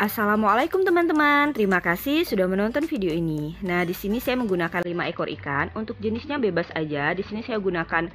Assalamualaikum teman-teman, terima kasih sudah menonton video ini. Nah, di sini saya menggunakan 5 ekor ikan. Untuk jenisnya bebas aja. Di sini saya gunakan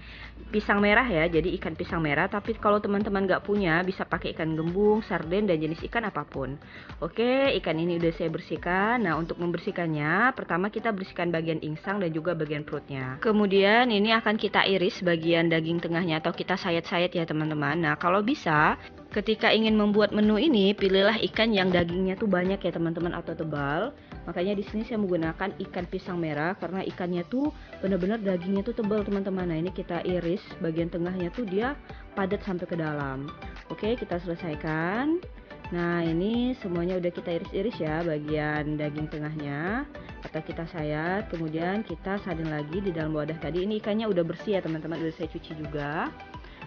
pisang merah ya, jadi ikan pisang merah. Tapi kalau teman-teman nggak punya, bisa pakai ikan gembung, sarden, dan jenis ikan apapun. Oke, ikan ini udah saya bersihkan. Nah, untuk membersihkannya, pertama kita bersihkan bagian insang dan juga bagian perutnya. Kemudian ini akan kita iris bagian daging tengahnya atau kita sayat-sayat ya teman-teman. Nah, kalau bisa ketika ingin membuat menu ini pilihlah ikan yang dagingnya tuh banyak ya teman-teman atau tebal makanya di sini saya menggunakan ikan pisang merah karena ikannya tuh benar-benar dagingnya tuh tebal teman-teman nah ini kita iris bagian tengahnya tuh dia padat sampai ke dalam oke kita selesaikan nah ini semuanya udah kita iris-iris ya bagian daging tengahnya atau kita sayat kemudian kita salin lagi di dalam wadah tadi ini ikannya udah bersih ya teman-teman udah saya cuci juga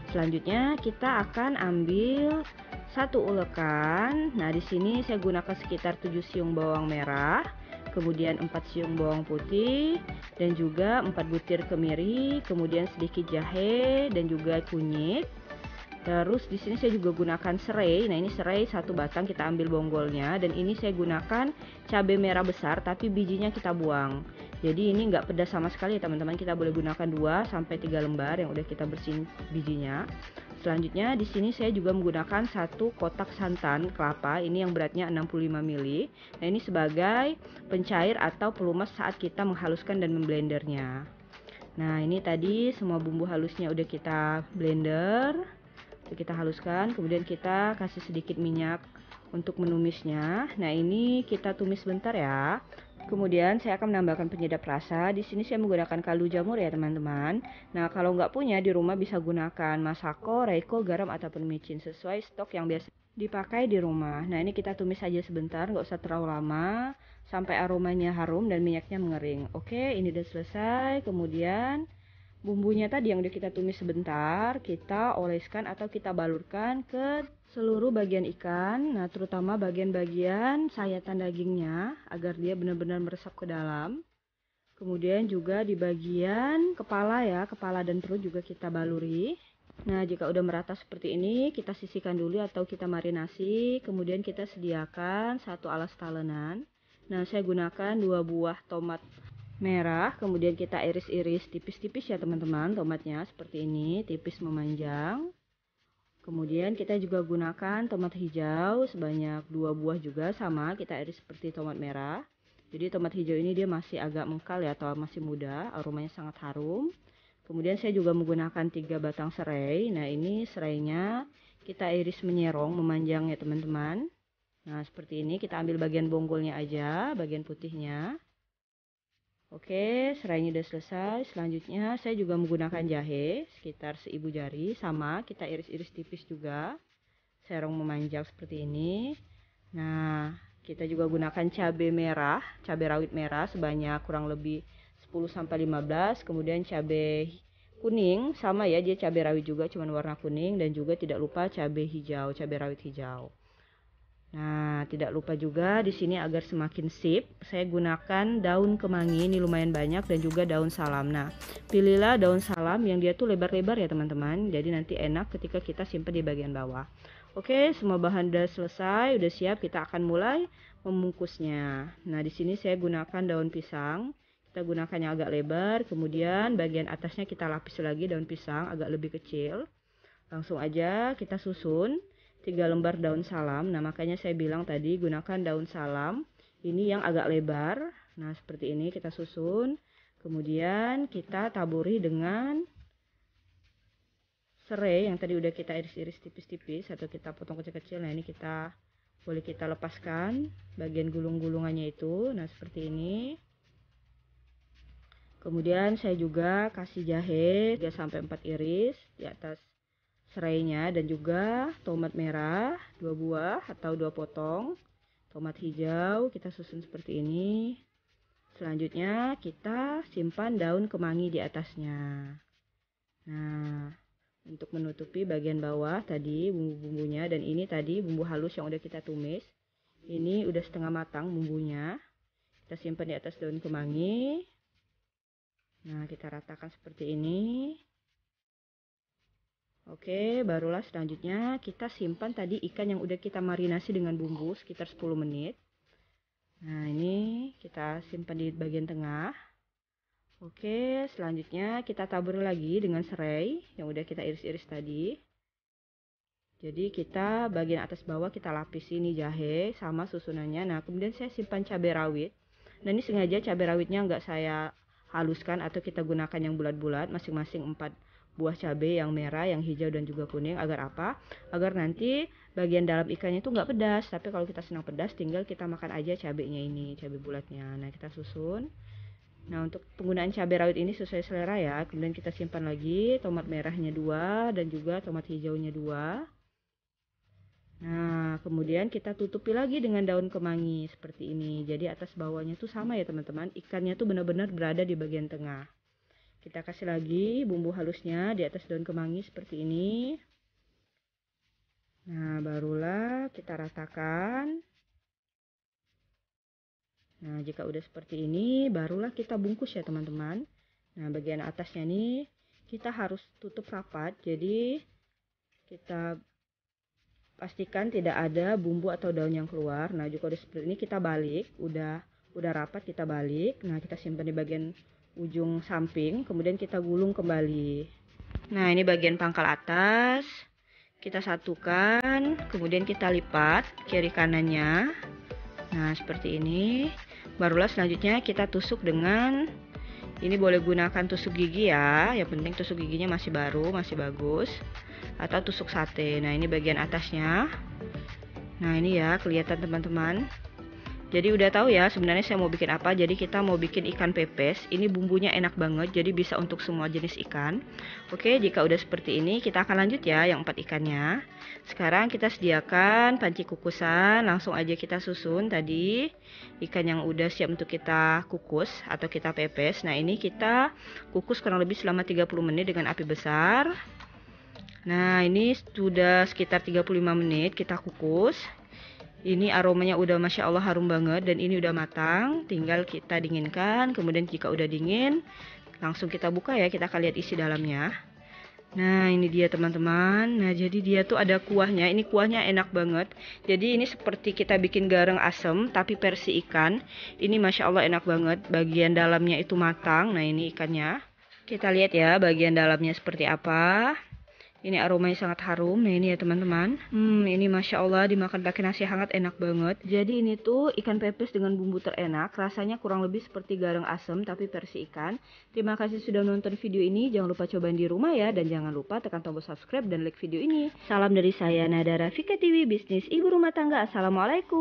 Selanjutnya kita akan ambil satu ulekan. Nah, di sini saya gunakan sekitar 7 siung bawang merah, kemudian 4 siung bawang putih dan juga 4 butir kemiri, kemudian sedikit jahe dan juga kunyit. Terus di sini saya juga gunakan serai. Nah, ini serai satu batang kita ambil bonggolnya dan ini saya gunakan cabai merah besar tapi bijinya kita buang. Jadi ini nggak pedas sama sekali ya teman-teman. Kita boleh gunakan 2 sampai tiga lembar yang udah kita bersihin bijinya. Selanjutnya di sini saya juga menggunakan satu kotak santan kelapa ini yang beratnya 65 ml. Nah, ini sebagai pencair atau pelumas saat kita menghaluskan dan memblendernya. Nah, ini tadi semua bumbu halusnya udah kita blender kita haluskan kemudian kita kasih sedikit minyak untuk menumisnya nah ini kita tumis sebentar ya kemudian saya akan menambahkan penyedap rasa di sini saya menggunakan kaldu jamur ya teman-teman nah kalau nggak punya di rumah bisa gunakan masako, reiko, garam ataupun micin sesuai stok yang biasa dipakai di rumah nah ini kita tumis aja sebentar nggak usah terlalu lama sampai aromanya harum dan minyaknya mengering oke ini udah selesai kemudian bumbunya tadi yang udah kita tumis sebentar, kita oleskan atau kita balurkan ke seluruh bagian ikan, nah terutama bagian-bagian sayatan dagingnya agar dia benar-benar meresap ke dalam. Kemudian juga di bagian kepala ya, kepala dan perut juga kita baluri. Nah, jika udah merata seperti ini, kita sisihkan dulu atau kita marinasi. Kemudian kita sediakan satu alas talenan. Nah, saya gunakan dua buah tomat merah kemudian kita iris-iris tipis-tipis ya teman-teman tomatnya seperti ini tipis memanjang kemudian kita juga gunakan tomat hijau sebanyak dua buah juga sama kita iris seperti tomat merah jadi tomat hijau ini dia masih agak mengkal ya atau masih muda aromanya sangat harum kemudian saya juga menggunakan tiga batang serai nah ini serainya kita iris menyerong memanjang ya teman-teman nah seperti ini kita ambil bagian bonggolnya aja bagian putihnya Oke, ini sudah selesai. Selanjutnya saya juga menggunakan jahe sekitar seibu jari, sama kita iris-iris tipis juga. Serong memanjang seperti ini. Nah, kita juga gunakan cabai merah, cabai rawit merah sebanyak kurang lebih 10 sampai 15, kemudian cabai kuning sama ya, dia cabai rawit juga cuman warna kuning dan juga tidak lupa cabai hijau, cabai rawit hijau. Nah, tidak lupa juga di sini agar semakin sip, saya gunakan daun kemangi ini lumayan banyak dan juga daun salam. Nah, pilihlah daun salam yang dia tuh lebar-lebar ya teman-teman. Jadi nanti enak ketika kita simpan di bagian bawah. Oke, semua bahan udah selesai, udah siap, kita akan mulai membungkusnya. Nah, di sini saya gunakan daun pisang. Kita gunakan yang agak lebar, kemudian bagian atasnya kita lapis lagi daun pisang agak lebih kecil. Langsung aja kita susun tiga lembar daun salam. Nah, makanya saya bilang tadi gunakan daun salam. Ini yang agak lebar. Nah, seperti ini kita susun. Kemudian kita taburi dengan serai yang tadi udah kita iris-iris tipis-tipis atau kita potong kecil-kecil. Nah, ini kita boleh kita lepaskan bagian gulung-gulungannya itu. Nah, seperti ini. Kemudian saya juga kasih jahe 3 sampai 4 iris di atas serainya dan juga tomat merah dua buah atau dua potong tomat hijau kita susun seperti ini selanjutnya kita simpan daun kemangi di atasnya nah untuk menutupi bagian bawah tadi bumbu-bumbunya dan ini tadi bumbu halus yang udah kita tumis ini udah setengah matang bumbunya kita simpan di atas daun kemangi nah kita ratakan seperti ini Oke, barulah selanjutnya kita simpan tadi ikan yang udah kita marinasi dengan bumbu sekitar 10 menit. Nah, ini kita simpan di bagian tengah. Oke, selanjutnya kita tabur lagi dengan serai yang udah kita iris-iris tadi. Jadi kita bagian atas bawah kita lapis ini jahe sama susunannya. Nah, kemudian saya simpan cabai rawit. Nah, ini sengaja cabai rawitnya nggak saya haluskan atau kita gunakan yang bulat-bulat masing-masing 4 buah cabai yang merah, yang hijau dan juga kuning agar apa? Agar nanti bagian dalam ikannya itu nggak pedas. Tapi kalau kita senang pedas, tinggal kita makan aja cabenya ini, cabai bulatnya. Nah kita susun. Nah untuk penggunaan cabai rawit ini sesuai selera ya. Kemudian kita simpan lagi tomat merahnya dua dan juga tomat hijaunya dua. Nah, kemudian kita tutupi lagi dengan daun kemangi seperti ini. Jadi atas bawahnya tuh sama ya, teman-teman. Ikannya tuh benar-benar berada di bagian tengah kita kasih lagi bumbu halusnya di atas daun kemangi seperti ini nah barulah kita ratakan nah jika udah seperti ini barulah kita bungkus ya teman-teman nah bagian atasnya nih kita harus tutup rapat jadi kita pastikan tidak ada bumbu atau daun yang keluar nah jika udah seperti ini kita balik udah udah rapat kita balik nah kita simpan di bagian ujung samping, kemudian kita gulung kembali. Nah, ini bagian pangkal atas. Kita satukan, kemudian kita lipat kiri kanannya. Nah, seperti ini. Barulah selanjutnya kita tusuk dengan ini boleh gunakan tusuk gigi ya. Yang penting tusuk giginya masih baru, masih bagus. Atau tusuk sate. Nah, ini bagian atasnya. Nah, ini ya kelihatan teman-teman jadi udah tahu ya sebenarnya saya mau bikin apa. Jadi kita mau bikin ikan pepes. Ini bumbunya enak banget jadi bisa untuk semua jenis ikan. Oke, jika udah seperti ini kita akan lanjut ya yang empat ikannya. Sekarang kita sediakan panci kukusan, langsung aja kita susun tadi ikan yang udah siap untuk kita kukus atau kita pepes. Nah, ini kita kukus kurang lebih selama 30 menit dengan api besar. Nah, ini sudah sekitar 35 menit kita kukus ini aromanya udah masya Allah harum banget dan ini udah matang tinggal kita dinginkan kemudian jika udah dingin langsung kita buka ya kita akan lihat isi dalamnya nah ini dia teman-teman nah jadi dia tuh ada kuahnya ini kuahnya enak banget jadi ini seperti kita bikin garang asem tapi versi ikan ini masya Allah enak banget bagian dalamnya itu matang nah ini ikannya kita lihat ya bagian dalamnya seperti apa ini aromanya sangat harum. Nah ini ya teman-teman. Hmm ini masya Allah dimakan pakai nasi hangat enak banget. Jadi ini tuh ikan pepes dengan bumbu terenak. Rasanya kurang lebih seperti garang asem tapi versi ikan. Terima kasih sudah nonton video ini. Jangan lupa cobain di rumah ya dan jangan lupa tekan tombol subscribe dan like video ini. Salam dari saya Nadara Rafika TV bisnis ibu rumah tangga. Assalamualaikum.